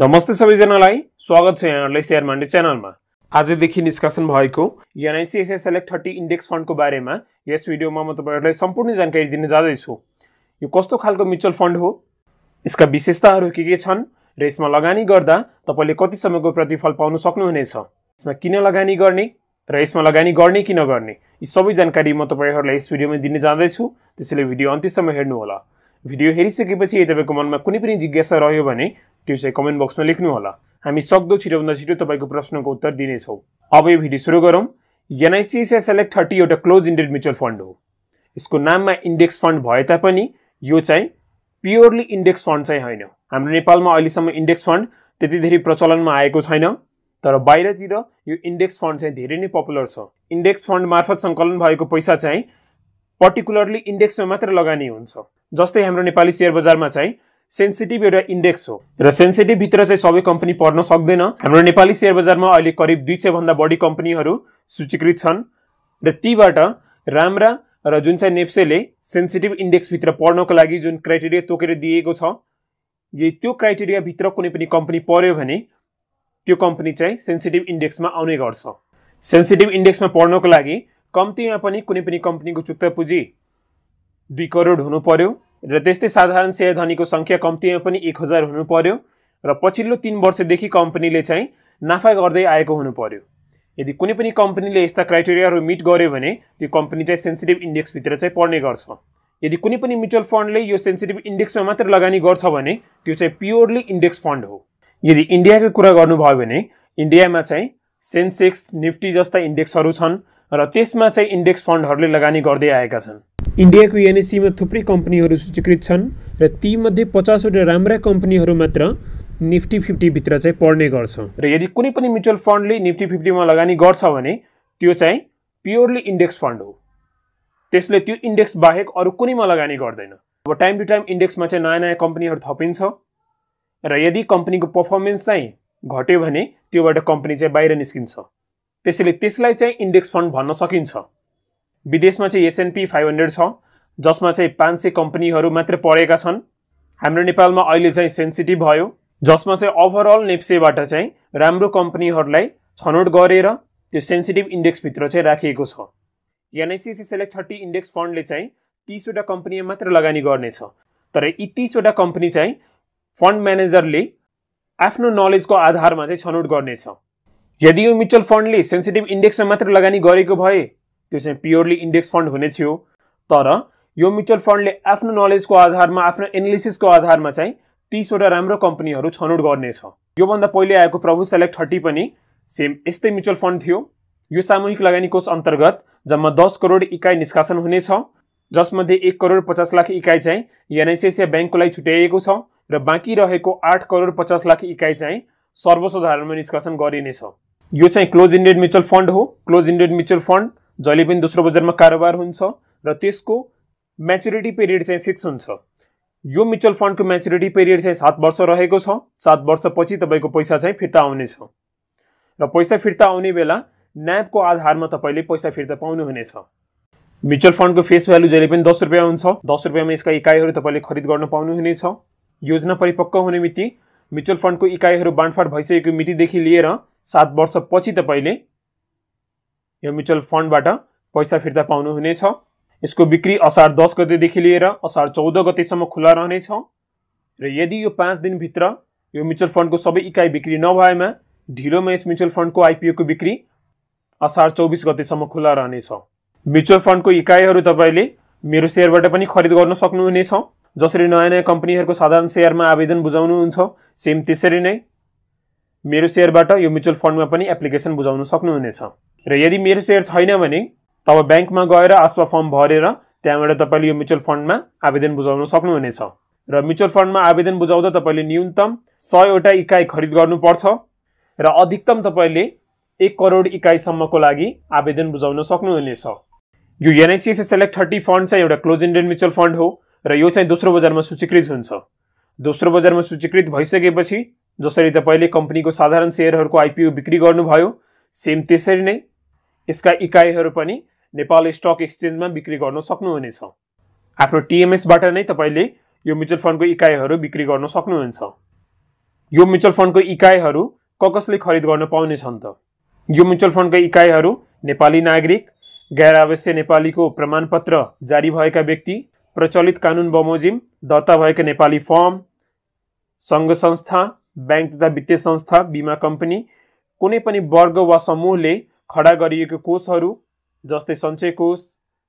नमस्ते सबैजनालाई स्वागत छ यहाँहरूलाई सेयर मान्डे च्यानलमा आजदेखि निष्कासन भएको एनआइसिएसए सेलेक्ट थर्टी इन्डेक्स फन्डको बारेमा यस भिडियोमा म तपाईँहरूलाई सम्पूर्ण जानकारी दिन जाँदैछु यो कस्तो खालको म्युचुअल फन्ड हो यसका विशेषताहरू के के छन् र यसमा लगानी गर्दा तपाईँले कति समयको प्रतिफल पाउन सक्नुहुनेछ यसमा किन लगानी गर्ने र यसमा लगानी गर्ने कि नगर्ने यी सबै जानकारी म तपाईँहरूलाई यस भिडियोमा दिन जाँदैछु त्यसैले भिडियो अन्त्यसम्म हेर्नुहोला भिडियो हेरिसकेपछि तपाईँको मनमा कुनै पनि जिज्ञासा रह्यो भने त्यो चाहिँ कमेन्ट बक्समा लेख्नु होला हामी सक्दो छिटोभन्दा छिटो तपाईँको प्रश्नको उत्तर दिनेछौँ अब यो भिडियो सुरु गरौँ एनआइसिएसए सेलेक्ट थर्टी एउटा क्लोज इन्डेड म्युचुअल फन्ड हो यसको नाममा इन्डेक्स फन्ड भए तापनि यो चाहिँ प्योरली इन्डेक्स फन्ड चाहिँ होइन हाम्रो नेपालमा अहिलेसम्म इन्डेक्स फन्ड त्यति धेरै प्रचलनमा आएको छैन तर बाहिरतिर यो इन्डेक्स फन्ड चाहिँ धेरै नै पपुलर छ इन्डेक्स फन्ड मार्फत सङ्कलन भएको पैसा चाहिँ पर्टिकुलरली इन्डेक्समा मात्र लगानी हुन्छ जस्तै हाम्रो नेपाली सेयर बजारमा चाहिँ सेन्सिटिभ एउटा इन्डेक्स हो र सेन्सिटिभभित्र चाहिँ सबै कम्पनी पर्न सक्दैन हाम्रो नेपाली सेयर बजारमा अहिले करिब दुई सयभन्दा बढी कम्पनीहरू सूचीकृत छन् र तीबाट राम्रा र जुन चाहिँ नेप्सेले सेन्सिटिभ इन्डेक्सभित्र पढ्नको लागि जुन क्राइटेरिया तोकेर दिएको छ यदि त्यो क्राइटेरियाभित्र कुनै पनि कम्पनी पर्यो भने त्यो कम्पनी चाहिँ सेन्सिटिभ इन्डेक्समा आउने गर्छ सेन्सिटिभ इन्डेक्समा पढ्नको लागि कम्तीमा पनि कुनै पनि कम्पनीको चुक्ता पुँजी दुई करोड हुनु पर्यो र त्यस्तै साधारण सेयर धनीको सङ्ख्या कम्तीमा पनि एक हजार हुनु पर्यो र पछिल्लो तिन वर्षदेखि कम्पनीले चाहिँ नाफा गर्दै आएको हुनु पर्यो यदि कुनै पनि कम्पनीले यस्ता क्राइटेरियाहरू मिट गर्यो भने त्यो कम्पनी चाहिँ सेन्सिटिभ इन्डेक्सभित्र चाहिँ पर्ने गर्छ यदि कुनै पनि म्युचुअल फन्डले यो सेन्सिटिभ इन्डेक्समा मात्र लगानी गर्छ भने त्यो चाहिँ प्योरली इन्डेक्स फन्ड हो यदि इन्डियाकै कुरा गर्नुभयो भने इन्डियामा चाहिँ सेन्सेक्स निफ्टी जस्ता इन्डेक्सहरू छन् र त्यसमा चाहिँ इन्डेक्स फन्डहरूले लगानी गर्दै आएका छन् इन्डियाको एनएसीमा थुप्रै कम्पनीहरू सूचीकृत छन् र तीमध्ये पचासवटा राम्रा कम्पनीहरू मात्र निफ्टी फिफ्टीभित्र चाहिँ पर्ने गर्छ र यदि कुनै पनि म्युचुअल फन्डले निफ्टी फिफ्टीमा लगानी गर्छ भने त्यो चाहिँ प्योरली इन्डेक्स फन्ड हो त्यसले त्यो इन्डेक्स बाहेक अरू कुनैमा लगानी गर्दैन अब टाइम टु टाइम इन्डेक्समा चाहिँ नयाँ नयाँ कम्पनीहरू थपिन्छ र यदि कम्पनीको पर्फर्मेन्स चाहिँ घट्यो भने त्योबाट कम्पनी चाहिँ बाहिर निस्किन्छ त्यसैले त्यसलाई चाहिँ इन्डेक्स फन्ड भन्न सकिन्छ विदेशमा चाहिँ एसएनपी फाइभ हन्ड्रेड छ जसमा चाहिँ पाँच सय कम्पनीहरू मात्र पढेका छन् हाम्रो नेपालमा अहिले चाहिँ सेन्सिटिभ भयो जसमा चाहिँ ओभरअल नेप्सेबाट चाहिँ राम्रो कम्पनीहरूलाई छनौट गरेर त्यो सेन्सिटिभ इन्डेक्सभित्र चाहिँ राखिएको छ एनआइसिसी सेलेक्ट थर्टी इन्डेक्स फन्डले चाहिँ तिसवटा कम्पनीमा मात्र लगानी गर्नेछ तर यी तिसवटा कम्पनी चाहिँ फन्ड म्यानेजरले आफ्नो नलेजको आधारमा चाहिँ छनौट गर्नेछ यदि यो म्युचुअल फन्डले सेन्सिटिभ इन्डेक्समा मात्र लगानी गरेको भए त्यो चाहिँ प्योरली इन्डेक्स फन्ड हुने थियो तर यो म्युचुअल फन्डले आफ्नो नलेजको आधारमा आफ्नो एनालिसिसको आधारमा चाहिँ तिसवटा राम्रो कम्पनीहरू छनौट गर्नेछ योभन्दा पहिले आएको प्रभु सेलेक्ट थर्टी पनि सेम यस्तै म्युचुअल फन्ड थियो यो सामूहिक लगानी कोष अन्तर्गत जम्मा दस करोड इकाइ निष्कासन हुनेछ जसमध्ये एक करोड पचास लाख इकाइ चाहिँ एनआइसिआइसिआई ब्याङ्कको लागि छुट्याइएको छ र बाँकी रहेको आठ करोड पचास लाख इकाइ चाहिँ सर्वसाधारणमा निष्कासन गरिनेछ यो चाहिँ क्लोज इन्डेड म्युचुअल फन्ड हो क्लोज इन्डेड म्युचुअल फन्ड जहिले पनि दोस्रो बजारमा कारोबार हुन्छ र त्यसको म्याचुरिटी पिरियड चाहिँ फिक्स हुन्छ यो म्युचुअल फन्डको म्याचुरिटी पिरियड चाहिँ सात वर्ष रहेको छ सात वर्षपछि तपाईँको पैसा चाहिँ फिर्ता आउनेछ र पैसा फिर्ता आउने बेला न्याबको आधारमा तपाईँले पैसा फिर्ता पाउनुहुनेछ म्युचुअल फन्डको फेस भ्यालु जहिले पनि दस रुपियाँ हुन्छ दस रुपियाँमा यसका इकाइहरू तपाईँले खरिद गर्न पाउनुहुनेछ योजना परिपक्व हुने मिति म्युचुअल फन्डको इकाइहरू बाँडफाँड भइसकेको मितिदेखि लिएर सात वर्षपछि तपाईँले यो म्युचुअल फन्डबाट पैसा फिर्ता पाउनुहुनेछ यसको बिक्री असार दस गतेदेखि लिएर असार चौध गतेसम्म खुला रहनेछ र यदि यो पाँच दिनभित्र यो म्युचुअल फन्डको सबै इकाइ बिक्री नभएमा ढिलोमा यस म्युचुअल फन्डको आइपिओको बिक्री असार चौबिस गतेसम्म खुल्ला रहनेछ म्युचुअल फन्डको इकाइहरू तपाईँले मेरो सेयरबाट पनि खरिद गर्न सक्नुहुनेछ जसरी नयाँ नयाँ कम्पनीहरूको साधारण सेयरमा आवेदन बुझाउनुहुन्छ सेम त्यसरी नै मेरो सेयरबाट यो म्युचुअल फन्डमा पनि एप्लिकेसन बुझाउन सक्नुहुनेछ र यदि मेरो सेयर छैन भने तब ब्याङ्कमा गएर आस्वा फर्म भरेर त्यहाँबाट तपाईँले यो म्युचुअल फन्डमा आवेदन बुझाउन सक्नुहुनेछ र म्युचुअल फन्डमा आवेदन बुझाउँदा तपाईँले न्यूनतम सयवटा इकाइ खरिद गर्नुपर्छ र अधिकतम तपाईँले एक करोड इकाइसम्मको लागि आवेदन बुझाउन सक्नुहुनेछ यो एनआइसिएसए सेलेक्ट थर्टी फन्ड चाहिँ एउटा क्लोज इन्डेड म्युचुअल फन्ड हो र यो चाहिँ दोस्रो बजारमा सूचीकृत हुन्छ दोस्रो बजारमा सूचीकृत भइसकेपछि जसरी तपाईँले कम्पनीको साधारण सेयरहरूको आइपिओ बिक्री गर्नुभयो सेम त्यसरी नै यसका इकाइहरू पनि नेपाल स्टक एक्सचेन्जमा बिक्री गर्न सक्नुहुनेछ आफ्नो टिएमएसबाट नै तपाईँले यो म्युचुअल फन्डको इकाइहरू बिक्री गर्न सक्नुहुन्छ यो म्युचुअल फन्डको इकाइहरू क कसले खरिद गर्न पाउनेछन् त यो म्युचुअल फन्डका इकाइहरू नेपाली नागरिक गैर आवश्य नेपालीको प्रमाणपत्र जारी भएका व्यक्ति प्रचलित कानुन बमोजिम दर्ता भएका नेपाली फर्म सङ्घ संस्था ब्याङ्क तथा वित्तीय संस्था बिमा कम्पनी कुनै पनि वर्ग वा समूहले खडा गरिएको कोषहरू जस्तै सञ्चय कोष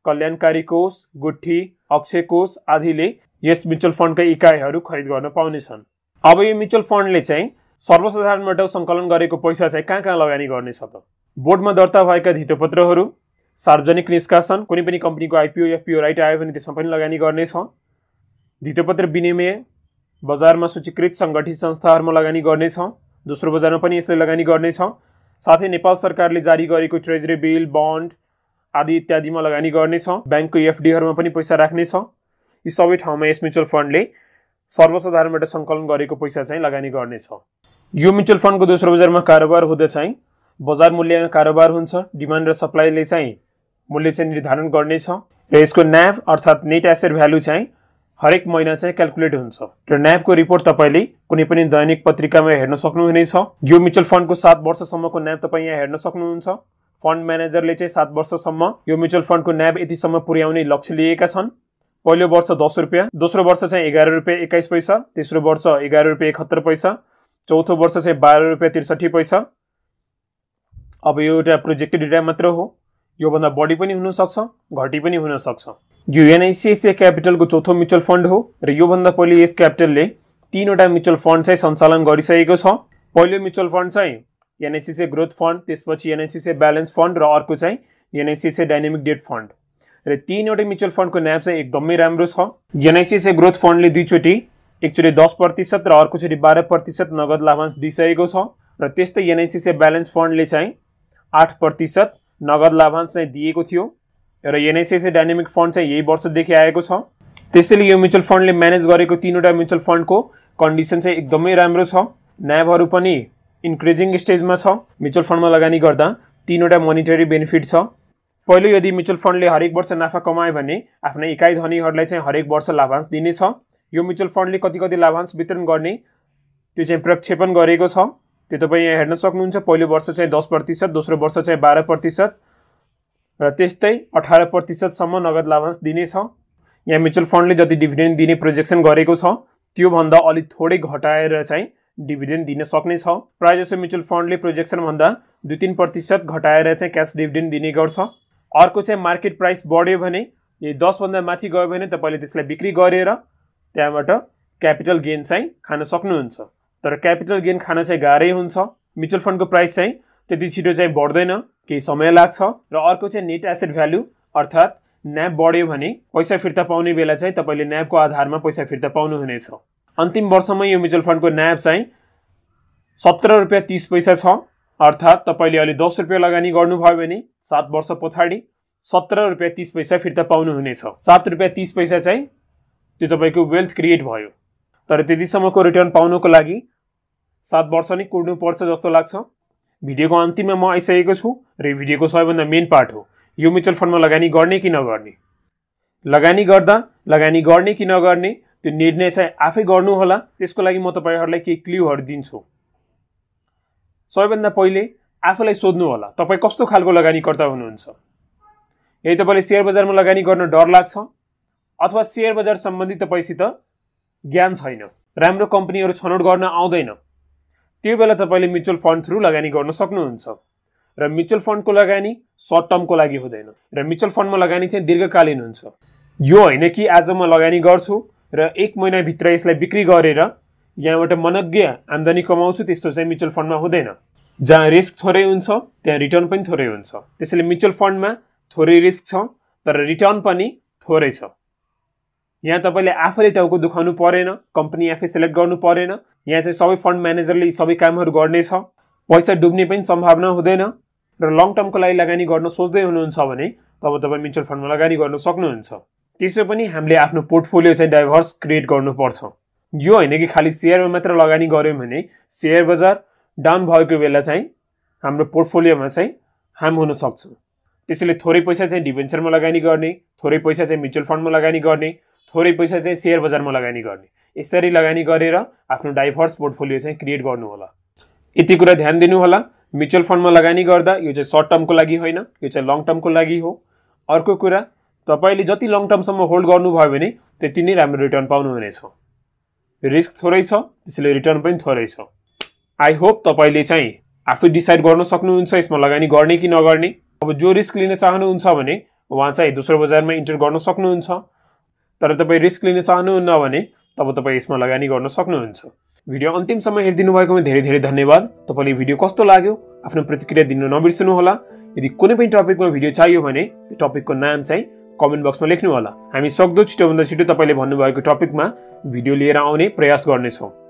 कल्याणकारी कोष गुठी अक्षय कोष आदिले यस म्युचुअल फन्डका इकाइहरू खरिद गर्न पाउनेछन् अब यो म्युचुअल फन्डले चाहिँ सर्वसाधारणबाट सङ्कलन गरेको पैसा चाहिँ कहाँ कहाँ लगानी गर्नेछ त बोर्डमा दर्ता भएका धितोपत्रहरू सार्वजनिक निष्कासन कुनै पनि कम्पनीको आइपिओ एफपिओ राइट आयो भने त्यसमा पनि लगानी गर्नेछ धितोपत्र विनिमय बजारमा सूचीकृत सङ्गठित संस्थाहरूमा लगानी गर्नेछ दोस्रो बजारमा पनि यसले लगानी गर्नेछ साथै नेपाल सरकारले जारी गरेको ट्रेजरी बिल बन्ड आदि इत्यादिमा लगानी गर्नेछ ब्याङ्कको एफडीहरूमा पनि पैसा राख्नेछ यी सबै ठाउँमा यस म्युचुअल फन्डले सर्वसाधारणबाट सङ्कलन गरेको पैसा चाहिँ लगानी गर्नेछ यो म्युचुअल फन्डको दोस्रो बजारमा कारोबार हुँदा चाहिँ बजार मूल्यमा कारोबार हुन्छ डिमान्ड र सप्लाईले चाहिँ मूल्य चाहिँ निर्धारण गर्नेछ र यसको न्याभ अर्थात् नेट एसेट भ्यालु चाहिँ हरेक महिना चाहिँ क्यालकुलेट हुन्छ र न्याभको रिपोर्ट तपाईँले कुनै पनि दैनिक पत्रिकामा हेर्न सक्नुहुनेछ यो म्युचुअल फन्डको सात वर्षसम्मको न्याभ तपाईँ यहाँ हेर्न सक्नुहुन्छ फन्ड म्यानेजरले चाहिँ सात वर्षसम्म यो म्युचुअल फन्डको न्याभ यतिसम्म पुर्याउने लक्ष्य लिएका छन् पहिलो वर्ष दस रुपियाँ दोस्रो वर्ष चाहिँ एघार रुपियाँ एक्काइस पैसा तेस्रो वर्ष एघार रुपियाँ एकहत्तर पैसा चौथो वर्ष चाहिँ बाह्र रुपियाँ त्रिसठी पैसा अब यो एउटा प्रोजेक्टेड डेटा मात्र हो योभन्दा बढी पनि हुनसक्छ घटी पनि हुनसक्छ यो युएनआइसिआइसिआई क्यापिटलको चौथो म्युचुअल फन्ड हो र योभन्दा पहिले यस क्यापिटलले तिनवटा म्युचुअल फन्ड चाहिँ सञ्चालन गरिसकेको छ पहिलो म्युचुअल फन्ड चाहिँ एनआइसिसी ग्रोथ फन्ड त्यसपछि एनआइसिसी ब्यालेन्स फन्ड र अर्को चाहिँ एनआइसिसिए डाइनामिक डेट फन्ड र तिनवटै म्युचुअल फन्डको न्याप चाहिँ एकदमै राम्रो छ एनआइसिसी ग्रोथ फन्डले दुईचोटि एकचोटि दस प्रतिशत र अर्कोचोटि बाह्र प्रतिशत नगद लाभांश दिइसकेको छ र त्यस्तै एनआइसिसी ब्यालेन्स फन्डले चाहिँ आठ प्रतिशत नगद लाभांश चाहिँ दिएको थियो र एनआइसिआइसी डाइनेमिक फन्ड चाहिँ यही वर्षदेखि आएको छ त्यसैले यो म्युचुअल फन्डले म्यानेज गरेको तिनवटा म्युचुअल फन्डको कन्डिसन चाहिँ एकदमै राम्रो छ न्याबहरू पनि इन्क्रिजिङ स्टेजमा छ म्युचुअल फन्डमा लगानी गर्दा तिनवटा मोनिटरी बेनिफिट छ पहिलो यदि म्युचुअल फन्डले हरेक वर्ष नाफा कमायो भने आफ्ना इकाइ धनीहरूलाई चाहिँ हरेक वर्ष लाभांश दिनेछ यो म्युचुअल फन्डले कति कति लाभांश वितरण गर्ने त्यो चाहिँ प्रक्षेपण गरेको छ त्यो तपाईँ यहाँ हेर्न सक्नुहुन्छ पहिलो वर्ष चाहिँ दस प्रतिशत दोस्रो वर्ष चाहिँ बाह्र प्रतिशत र त्यस्तै अठार प्रतिशतसम्म नगद लाभांश दिनेछ यहाँ म्युचुअल फन्डले जति डिभिडेन्ड दिने प्रोजेक्सन गरेको छ त्योभन्दा अलिक थोरै घटाएर चाहिँ डिभिडेन्ड दिन सक्नेछ छ प्रायः जसो म्युचुअल फन्डले प्रोजेक्सनभन्दा दुई तिन प्रतिशत घटाएर चाहिँ क्यास डिभिडेन्ड दिने गर्छ अर्को चाहिँ मार्केट प्राइस बढ्यो भने यदि दसभन्दा माथि गयो भने तपाईँले त्यसलाई बिक्री गरेर त्यहाँबाट क्यापिटल गेन चाहिँ खान सक्नुहुन्छ तर क्यापिटल गेन खान चाहिँ गाह्रै हुन्छ म्युचुअल फन्डको प्राइस चाहिँ त्यति छिटो चाहिँ बढ्दैन केही समय लाग्छ र अर्को चाहिँ नेट एसेट भ्याल्यु अर्थात् न्याप बढ्यो भने पैसा फिर्ता पाउने बेला चाहिँ तपाईँले न्यापको आधारमा पैसा फिर्ता पाउनुहुनेछ अन्तिम वर्षमा यो म्युचुअल फन्डको न्याप चाहिँ सत्र रुपियाँ तिस पैसा छ अर्थात् तपाईँले अहिले दस रुपियाँ लगानी गर्नुभयो भने सात वर्ष पछाडि सत्र रुपियाँ तिस पैसा फिर्ता पाउनुहुनेछ सात रुपियाँ तिस पैसा चाहिँ त्यो तपाईँको वेल्थ क्रिएट भयो तर त्यतिसम्मको रिटर्न पाउनुको लागि सात वर्ष नै कुर्नुपर्छ जस्तो लाग्छ भिडियोको अन्तिममा म आइसकेको छु र यो भिडियोको सबैभन्दा मेन पार्ट हो यो म्युचुअल फन्डमा लगानी गर्ने कि नगर्ने लगानी गर्दा लगानी गर्ने कि नगर्ने त्यो निर्णय चाहिँ आफै गर्नुहोला त्यसको लागि म तपाईँहरूलाई केही क्ल्युहरू दिन्छु सबैभन्दा पहिले आफूलाई होला तपाईँ कस्तो खालको लगानीकर्ता हुनुहुन्छ यदि तपाईँले सेयर बजारमा लगानी गर्न डर लाग्छ अथवा सेयर बजार सम्बन्धी तपाईँसित ज्ञान छैन राम्रो कम्पनीहरू छनौट गर्न आउँदैन त्यो बेला तपाईँले म्युचुअल फन्ड थ्रु लगानी गर्न सक्नुहुन्छ र म्युचुअल फन्डको लगानी सर्ट टर्मको लागि हुँदैन र म्युचुअल फन्डमा लगानी चाहिँ दीर्घकालीन हुन्छ यो होइन कि आज म लगानी गर्छु र एक महिनाभित्र यसलाई बिक्री गरेर यहाँबाट मनज्ञ आम्दानी कमाउँछु त्यस्तो चाहिँ म्युचुअल फन्डमा हुँदैन जहाँ रिस्क थोरै हुन्छ त्यहाँ रिटर्न पनि थोरै हुन्छ त्यसैले म्युचुअल फन्डमा थोरै रिस्क छ तर रिटर्न पनि थोरै छ यहाँ तपाईँले आफैले टाउको दुखाउनु परेन कम्पनी आफै सेलेक्ट गर्नु परेन यहाँ चाहिँ सबै फन्ड म्यानेजरले सबै कामहरू गर्नेछ पैसा डुब्ने पनि सम्भावना हुँदैन र लङ टर्मको लागि लगानी गर्न सोच्दै हुनुहुन्छ भने तब तपाईँ म्युचुअल फन्डमा लगानी गर्न सक्नुहुन्छ त्यसो पनि हामीले आफ्नो पोर्टफोलियो चाहिँ डाइभर्स क्रिएट गर्नुपर्छ यो होइन कि खालि सेयरमा मात्र लगानी गऱ्यौँ भने सेयर बजार डाउन भएको बेला चाहिँ हाम्रो पोर्टफोलियोमा चाहिँ हार्म हुन सक्छ त्यसैले थोरै पैसा चाहिँ डिभेन्चरमा लगानी गर्ने थोरै पैसा चाहिँ म्युचुअल फन्डमा लगानी गर्ने थोरै पैसा चाहिँ सेयर बजारमा लगानी गर्ने यसरी लगानी गरेर आफ्नो डाइभर्स पोर्टफोलियो चाहिँ क्रिएट गर्नु होला यति कुरा ध्यान दिनु होला म्युचुअल फन्डमा लगानी गर्दा यो चाहिँ सर्ट टर्मको लागि होइन यो चाहिँ लङ टर्मको लागि हो अर्को कुरा तपाईँले जति लङ टर्मसम्म होल्ड गर्नुभयो भने त्यति नै राम्रो रिटर्न पाउनुहुनेछ रिस्क थोरै छ त्यसैले रिटर्न पनि थोरै छ आई होप तपाईँले चाहिँ आफै डिसाइड गर्न सक्नुहुन्छ यसमा लगानी गर्ने कि नगर्ने अब जो रिस्क लिन चाहनुहुन्छ भने उहाँ चाहिँ दोस्रो बजारमा इन्टर गर्न सक्नुहुन्छ तर तपाईँ रिस्क लिन चाहनुहुन्न भने तब तपाईँ यसमा लगानी गर्न सक्नुहुन्छ भिडियो अन्तिमसम्म हेरिदिनु भएकोमा धेरै धेरै धन्यवाद तपाईँले भिडियो कस्तो लाग्यो आफ्नो प्रतिक्रिया दिनु दिन होला यदि कुनै पनि टपिकमा भिडियो चाहियो भने त्यो टपिकको नाम चाहिँ कमेन्ट बक्समा लेख्नु होला हामी सक्दो छिटोभन्दा छिटो तपाईँले भन्नुभएको टपिकमा भिडियो लिएर आउने प्रयास गर्नेछौँ